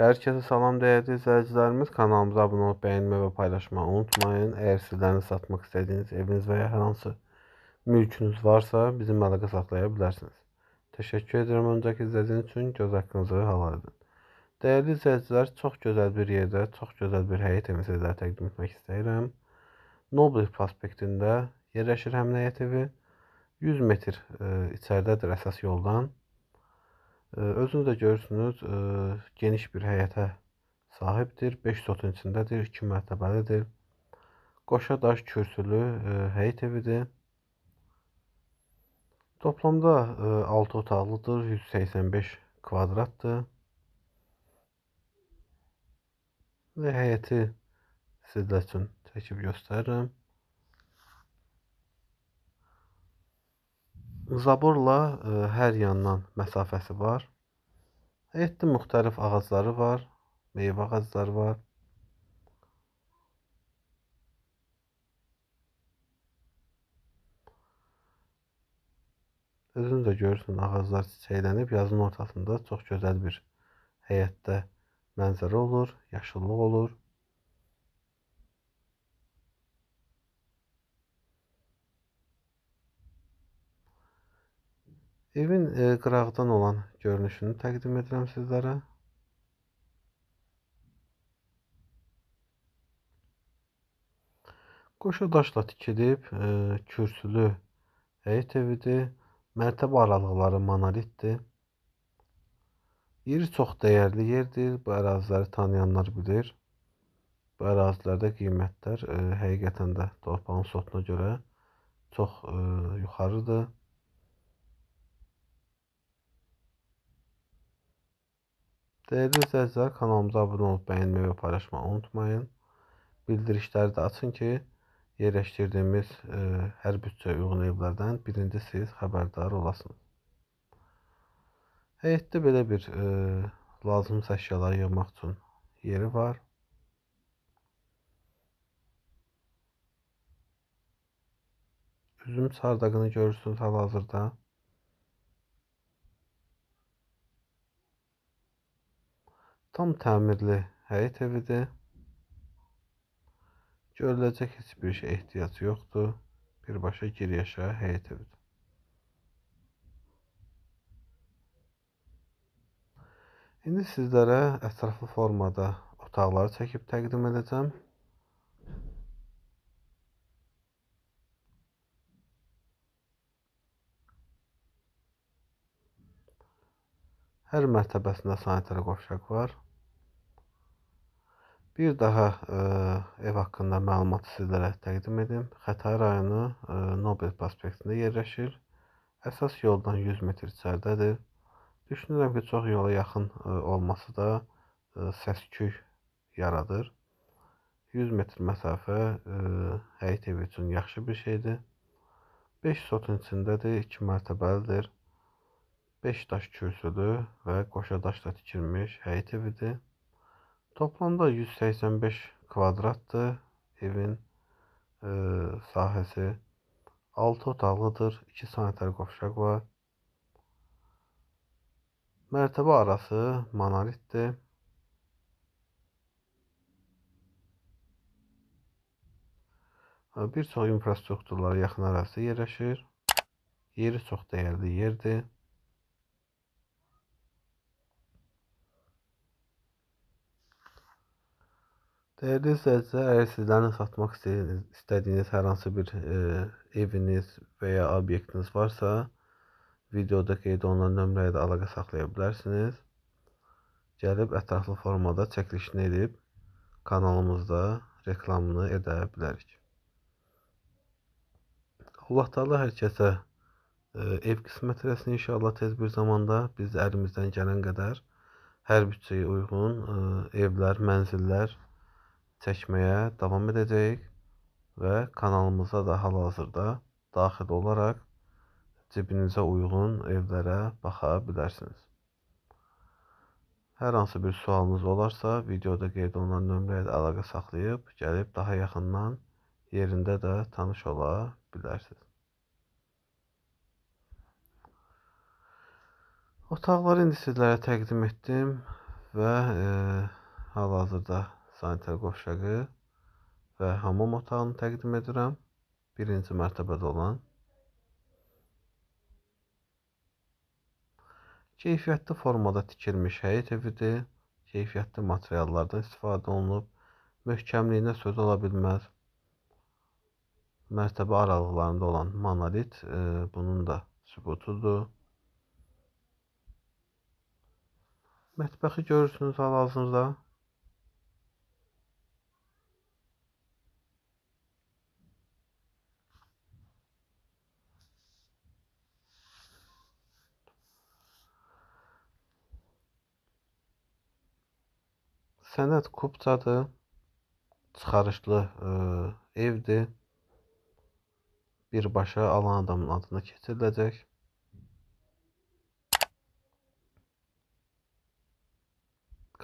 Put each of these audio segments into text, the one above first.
Hər kəsə salam dəyərli izləyicilərimiz. Kanalımıza abunə olub, bəyənmə və paylaşmağı unutmayın. Əgər sizlərini satmaq istədiyiniz eviniz və ya hər hansı mülkünüz varsa, bizim əlaqə saxlaya bilərsiniz. Təşəkkür edirəm öncək izlədiyiniz üçün. Göz haqqınızı halal edin. Dəyərli izləyicilər, çox gözəl bir yerdə, çox gözəl bir həyət evi sizlərə təqdim etmək istəyirəm. Nobel prospektində yerləşir həmin həyət evi. 100 metr e, içəridədir əsas yoldan. Özünüz də görürsünüz, geniş bir həyətə sahibdir. 5 sotun içindədir, 2 mərtəbəlidir. Qoşa daş kürsülü həyət evidir. Toplamda 6 otaqlıdır, 185 kvadratdır. Və həyəti sizlər üçün çəkib göstərirəm. Zaborla ə, e, hər yandan məsafəsi var. Həyətdə müxtəlif ağacları var, meyvə ağacları var. Özünüz də görürsünüz, ağaclar çiçəklənib, yazın ortasında çox gözəl bir həyətdə mənzərə olur, yaşıllıq olur. Evin e, qırağdan olan görünüşünü təqdim edirəm sizlərə. Qoşa daşla tikilib, e, kürsülü həyət evidir. Mərtəbə aralıqları monolitdir. Yeri çox dəyərli yerdir. Bu əraziləri tanıyanlar bilir. Bu ərazilərdə qiymətlər e, həqiqətən də torpağın sotuna görə çox e, yuxarıdır. Dəyərli izləyicilər, kanalımıza abunə olub bəyənməyi və paylaşmağı unutmayın. Bildirişləri də açın ki, yerləşdirdiyimiz ə, e, hər büdcə uyğun evlərdən birinci siz xəbərdar olasınız. Həyətdə belə bir ə, e, lazım əşyaları yığmaq üçün yeri var. Üzüm sardaqını görürsünüz hal-hazırda. Tam təmirli həyət evidir. Görüləcək heç bir şey ehtiyac yoxdur. Birbaşa gir yaşa həyət evidir. İndi sizlərə ətraflı formada otaqları çəkib təqdim edəcəm. Hər mərtəbəsində sanitari qovşaq var. Bir daha ə, e, ev haqqında məlumatı sizlərə təqdim edim. Xətai rayonu ə, e, Nobel prospektində yerləşir. Əsas yoldan 100 metr içəridədir. Düşünürəm ki, çox yola yaxın ə, e, olması da ə, səs-küy yaradır. 100 metr məsafə həyat evi üçün yaxşı bir şeydir. 5 sotun içindədir, 2 mərtəbəlidir. 5 daş kürsülü və qoşadaşla tikilmiş həyət evidir. Toplamda 185 kvadratdır evin e, sahəsi. 6 otaqlıdır, 2 sanitar qovşaq var. Mərtəbə arası monolitdir. Bir çox infrastrukturlara yaxın arası yerləşir. Yeri çox dəyərli yerdir. E, Dəyərli izləyicilər, əgər sizlərin satmaq istədiyiniz hər hansı bir e, eviniz və ya obyektiniz varsa, videoda qeyd olunan nömrəyə də əlaqə saxlaya bilərsiniz. Gəlib ətraflı formada çəkilişini edib kanalımızda reklamını edə bilərik. Allah Taala hər kəsə e, ev qismət rəsmi inşallah tez bir zamanda biz əlimizdən gələn qədər hər büdcəyə uyğun e, evlər, mənzillər çəkməyə davam edəcəyik və kanalımıza da hal-hazırda daxil olaraq cibinizə uyğun evlərə baxa bilərsiniz. Hər hansı bir sualınız olarsa, videoda qeyd olunan nömrə ilə əlaqə saxlayıb, gəlib daha yaxından yerində də tanış ola bilərsiniz. Otaqları indi sizlərə təqdim etdim və e, hal-hazırda Sanitar Qovşağı və Hamam otağını təqdim edirəm. Birinci mərtəbədə olan. Keyfiyyətli formada tikilmiş həyət evidir. Keyfiyyətli materiallardan istifadə olunub. Möhkəmliyinə söz ola bilməz. Mərtəbə aralıqlarında olan monolit e, bunun da sübutudur. Mətbəxi görürsünüz hal-hazırda. Sənət kupçadır. Çıxarışlı ə, e, evdir. Birbaşa alan adamın adına keçiriləcək.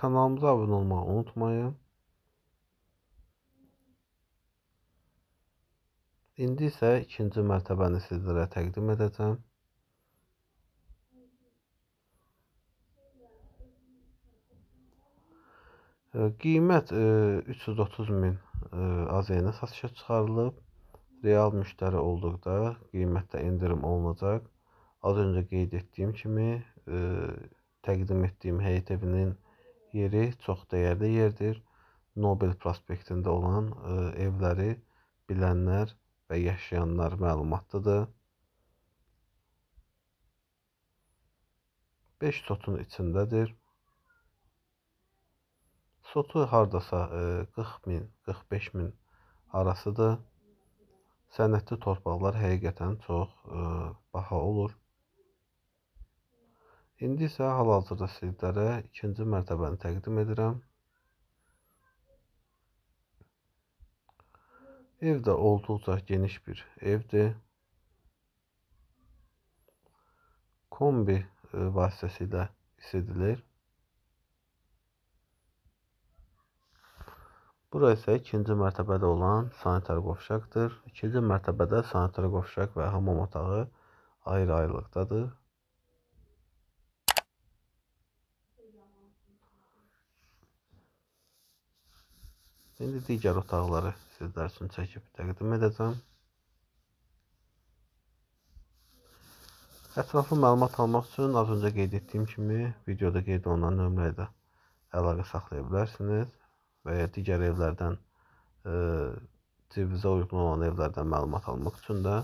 Kanalımıza abunə olmağı unutmayın. İndi isə ikinci mərtəbəni sizlərə təqdim edəcəm. Qiymət 330 min AZN-ə satışa çıxarılıb. Real müştəri olduqda qiymətdə endirim olunacaq. Az öncə qeyd etdiyim kimi təqdim etdiyim həyət evinin yeri çox dəyərli yerdir. Nobel prospektində olan evləri bilənlər və yaşayanlar məlumatlıdır. 5 sotun içindədir. Sotu hardasa 40 e, min, 45 min arasıdır. Sənətli torpaqlar həqiqətən çox e, baha olur. İndi isə hal-hazırda sizlərə ikinci mərtəbəni təqdim edirəm. Ev də olduqca geniş bir evdir. Kombi e, vasitəsilə isidilir. Bura isə ikinci mərtəbədə olan sanitar qovşaqdır. İkinci mərtəbədə sanitar qovşaq və hamam otağı ayrı-ayrılıqdadır. İndi digər otaqları sizlər üçün çəkib təqdim edəcəm. Ətraflı məlumat almaq üçün az öncə qeyd etdiyim kimi videoda qeyd olunan nömrə ilə əlaqə saxlaya bilərsiniz və ya digər evlərdən e, televizora uyğun olan evlərdən məlumat almaq üçün də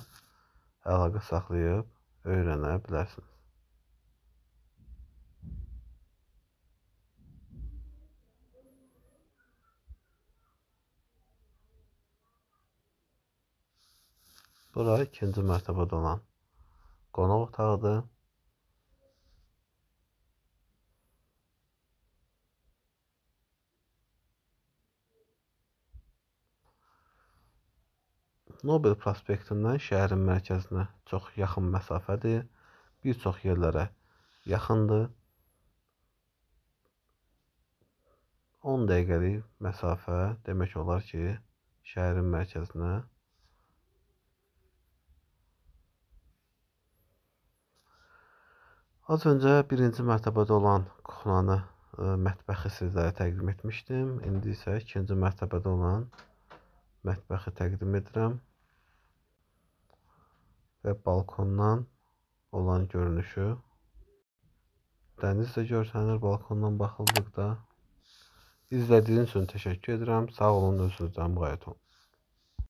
əlaqə saxlayıb öyrənə bilərsiniz. Bura ikinci mərtəbədə olan qonaq otağıdır. Nobel prospektindən şəhərin mərkəzinə çox yaxın məsafədir, bir çox yerlərə yaxındır. 10 dəqiqəlik məsafə demək olar ki, şəhərin mərkəzinə Az öncə birinci mərtəbədə olan kuxlanı e, mətbəxi sizlərə təqdim etmişdim. İndi isə ikinci mərtəbədə olan mətbəxi təqdim edirəm və balkondan olan görünüşü. Dəniz də görsənir balkondan baxıldıqda. İzlədiyiniz üçün təşəkkür edirəm. Sağ olun, özünüzdən müğayət olun.